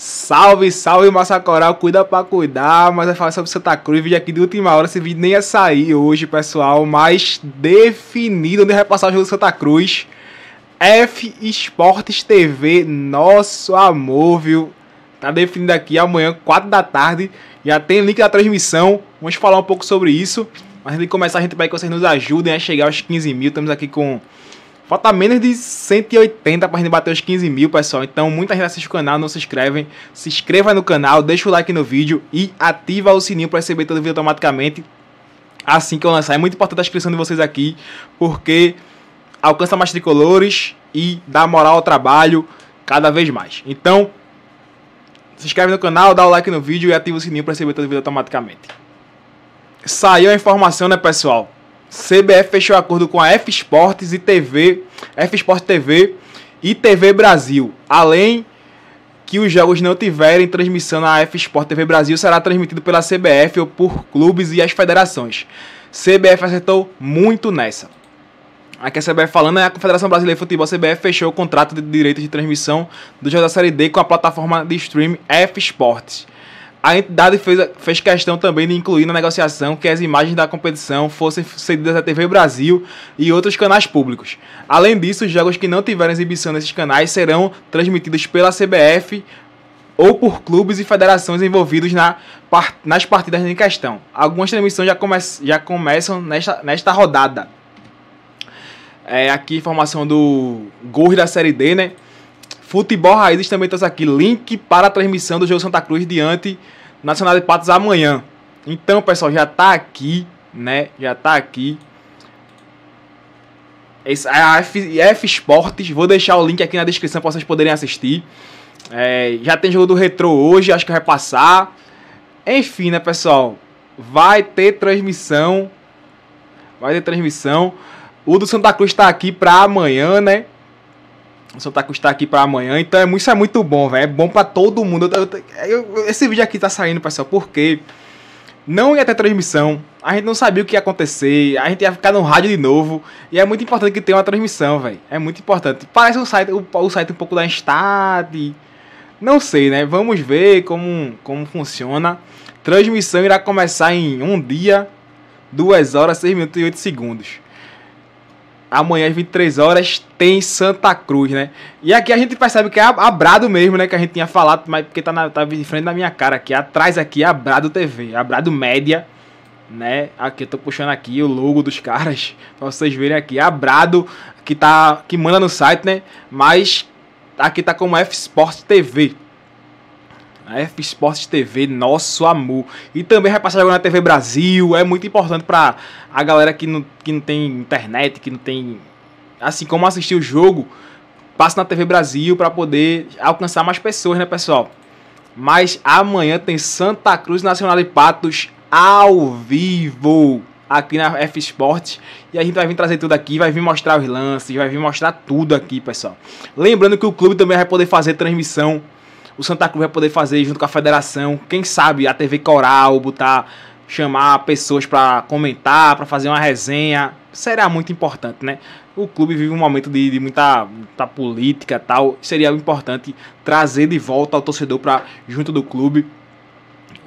Salve, salve Massacoral, cuida pra cuidar, mas vai falar sobre Santa Cruz, vídeo aqui de última hora, esse vídeo nem ia sair hoje, pessoal, mas definido onde vai passar o jogo do Santa Cruz, F Esportes TV, nosso amor, viu? Tá definido aqui amanhã, 4 da tarde, já tem link da transmissão, vamos falar um pouco sobre isso, mas antes de começar a gente vai que vocês nos ajudem a chegar aos 15 mil, estamos aqui com Falta menos de 180 pra gente bater os 15 mil, pessoal. Então, muita gente assiste o canal, não se inscrevem. Se inscreva no canal, deixa o like no vídeo e ativa o sininho para receber todo o vídeo automaticamente assim que eu lançar. É muito importante a inscrição de vocês aqui, porque alcança mais tricolores e dá moral ao trabalho cada vez mais. Então, se inscreve no canal, dá o like no vídeo e ativa o sininho para receber todo o vídeo automaticamente. Saiu a informação, né, pessoal? CBF fechou acordo com a F Sports e TV, F Sport TV e TV Brasil. Além que os jogos não tiverem transmissão na F Sport TV Brasil será transmitido pela CBF ou por clubes e as federações. CBF acertou muito nessa. Aqui a CBF falando, é a Confederação Brasileira de Futebol, CBF, fechou o contrato de direitos de transmissão do jogo da Série D com a plataforma de streaming F Sports. A entidade fez, fez questão também de incluir na negociação que as imagens da competição fossem cedidas à TV Brasil e outros canais públicos. Além disso, os jogos que não tiverem exibição nesses canais serão transmitidos pela CBF ou por clubes e federações envolvidos na, nas partidas em questão. Algumas transmissões já, come, já começam nesta, nesta rodada. É, aqui informação do Gol da Série D, né? Futebol Raízes também trouxe aqui link para a transmissão do jogo Santa Cruz diante Nacional de Patos amanhã. Então, pessoal, já tá aqui, né? Já tá aqui. Esse, a F, F Sports, vou deixar o link aqui na descrição para vocês poderem assistir. É, já tem jogo do Retro hoje, acho que vai passar. Enfim, né, pessoal? Vai ter transmissão. Vai ter transmissão. O do Santa Cruz tá aqui para amanhã, né? O Santa Cruz tá aqui pra amanhã, então é, isso é muito bom, velho. É bom pra todo mundo. Eu, eu, esse vídeo aqui tá saindo, pessoal, porque não ia ter transmissão. A gente não sabia o que ia acontecer. A gente ia ficar no rádio de novo. E é muito importante que tenha uma transmissão, velho. É muito importante. Parece o site, o, o site um pouco da Estade. Não sei, né? Vamos ver como, como funciona. Transmissão irá começar em um dia, 2 horas, 6 minutos e 8 segundos amanhã às 23 horas tem Santa Cruz, né? E aqui a gente percebe que é Abrado mesmo, né? Que a gente tinha falado, mas porque tá, na, tá de frente da minha cara aqui. Atrás aqui é Abrado TV, Abrado Média, né? Aqui eu tô puxando aqui o logo dos caras, pra vocês verem aqui. Abrado, que tá, que manda no site, né? Mas aqui tá como F Sport TV a F Esportes TV, nosso amor. E também vai passar agora na TV Brasil, é muito importante para a galera que não, que não tem internet, que não tem. Assim como assistir o jogo, passa na TV Brasil para poder alcançar mais pessoas, né, pessoal? Mas amanhã tem Santa Cruz Nacional de Patos ao vivo aqui na F Sports E a gente vai vir trazer tudo aqui, vai vir mostrar os lances, vai vir mostrar tudo aqui, pessoal. Lembrando que o clube também vai poder fazer transmissão o Santa Cruz vai poder fazer junto com a federação, quem sabe a TV Coral, botar, chamar pessoas para comentar, para fazer uma resenha, será muito importante, né? O clube vive um momento de, de muita, muita política tal, seria importante trazer de volta o torcedor para junto do clube.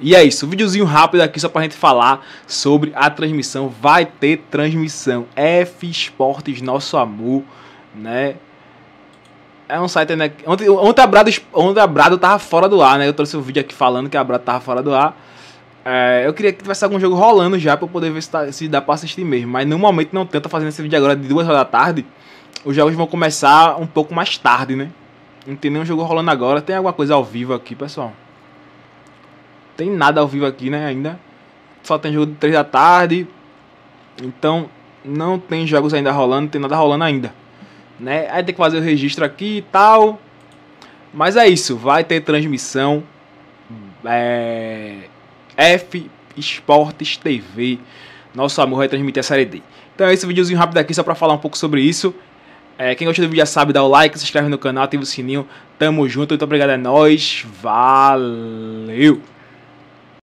E é isso, um videozinho rápido aqui só pra gente falar sobre a transmissão. Vai ter transmissão. F Esportes, nosso amor, né? É um site, né? Ontem, ontem, a Brado, ontem a Brado tava fora do ar, né? Eu trouxe um vídeo aqui falando que a Brado tava fora do ar. É, eu queria que tivesse algum jogo rolando já pra eu poder ver se, tá, se dá pra assistir mesmo. Mas no momento não tenta fazer esse vídeo agora de duas horas da tarde. Os jogos vão começar um pouco mais tarde, né? Não tem nenhum jogo rolando agora. Tem alguma coisa ao vivo aqui, pessoal? Tem nada ao vivo aqui, né? Ainda. Só tem jogo de 3 da tarde. Então, não tem jogos ainda rolando, não tem nada rolando ainda né? Aí tem que fazer o registro aqui e tal. Mas é isso, vai ter transmissão é, F Esportes TV. Nosso amor vai transmitir a série D. Então é esse videozinho rápido aqui só para falar um pouco sobre isso. É, quem gostou do vídeo já sabe, dá o like, se inscreve no canal, ativa o sininho. Tamo junto, muito obrigado, é nóis. Valeu!